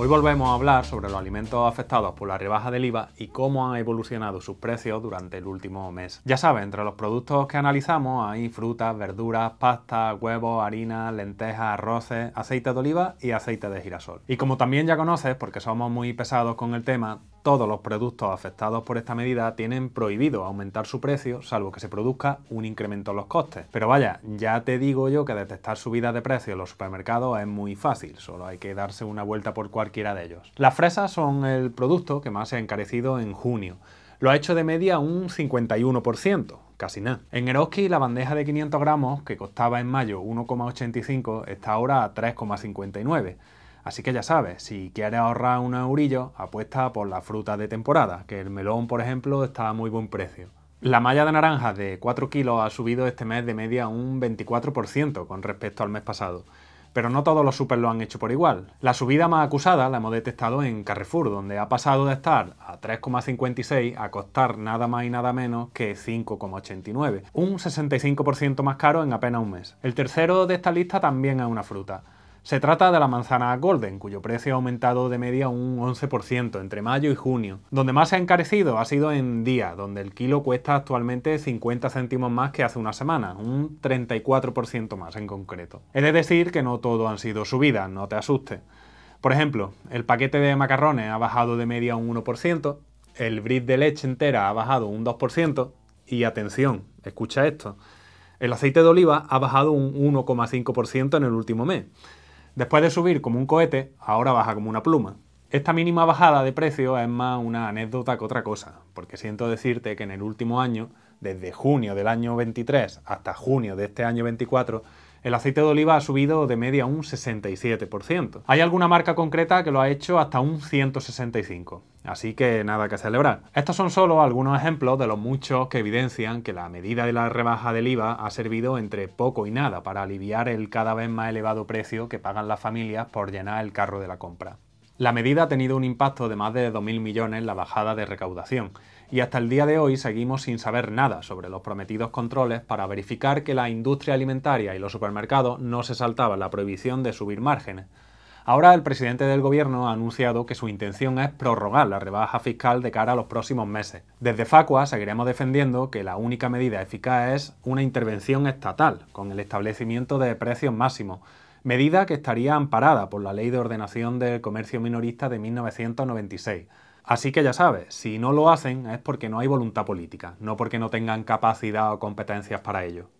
Hoy volvemos a hablar sobre los alimentos afectados por la rebaja del IVA y cómo han evolucionado sus precios durante el último mes. Ya sabes, entre los productos que analizamos hay frutas, verduras, pastas, huevos, harinas, lentejas, arroces, aceite de oliva y aceite de girasol. Y como también ya conoces, porque somos muy pesados con el tema, todos los productos afectados por esta medida tienen prohibido aumentar su precio, salvo que se produzca un incremento en los costes. Pero vaya, ya te digo yo que detectar subidas de precio en los supermercados es muy fácil, solo hay que darse una vuelta por cualquiera de ellos. Las fresas son el producto que más se ha encarecido en junio. Lo ha hecho de media un 51% casi nada. En Eroski la bandeja de 500 gramos, que costaba en mayo 1,85, está ahora a 3,59. Así que ya sabes, si quieres ahorrar un eurillo, apuesta por la fruta de temporada, que el melón, por ejemplo, está a muy buen precio. La malla de naranjas de 4 kilos ha subido este mes de media un 24% con respecto al mes pasado pero no todos los supers lo han hecho por igual. La subida más acusada la hemos detectado en Carrefour, donde ha pasado de estar a 3,56 a costar nada más y nada menos que 5,89, un 65% más caro en apenas un mes. El tercero de esta lista también es una fruta. Se trata de la manzana Golden, cuyo precio ha aumentado de media un 11% entre mayo y junio. Donde más se ha encarecido ha sido en día, donde el kilo cuesta actualmente 50 céntimos más que hace una semana, un 34% más en concreto. Es de decir que no todo han sido subidas, no te asustes. Por ejemplo, el paquete de macarrones ha bajado de media un 1%, el bris de leche entera ha bajado un 2% y atención, escucha esto, el aceite de oliva ha bajado un 1,5% en el último mes. Después de subir como un cohete, ahora baja como una pluma. Esta mínima bajada de precio es más una anécdota que otra cosa, porque siento decirte que en el último año, desde junio del año 23 hasta junio de este año 24, el aceite de oliva ha subido de media un 67%. Hay alguna marca concreta que lo ha hecho hasta un 165%. Así que nada que celebrar. Estos son solo algunos ejemplos de los muchos que evidencian que la medida de la rebaja del IVA ha servido entre poco y nada para aliviar el cada vez más elevado precio que pagan las familias por llenar el carro de la compra. La medida ha tenido un impacto de más de 2.000 millones en la bajada de recaudación y hasta el día de hoy seguimos sin saber nada sobre los prometidos controles para verificar que la industria alimentaria y los supermercados no se saltaban la prohibición de subir márgenes. Ahora el presidente del gobierno ha anunciado que su intención es prorrogar la rebaja fiscal de cara a los próximos meses. Desde Facua seguiremos defendiendo que la única medida eficaz es una intervención estatal, con el establecimiento de precios máximos, medida que estaría amparada por la Ley de Ordenación del Comercio Minorista de 1996. Así que ya sabes, si no lo hacen es porque no hay voluntad política, no porque no tengan capacidad o competencias para ello.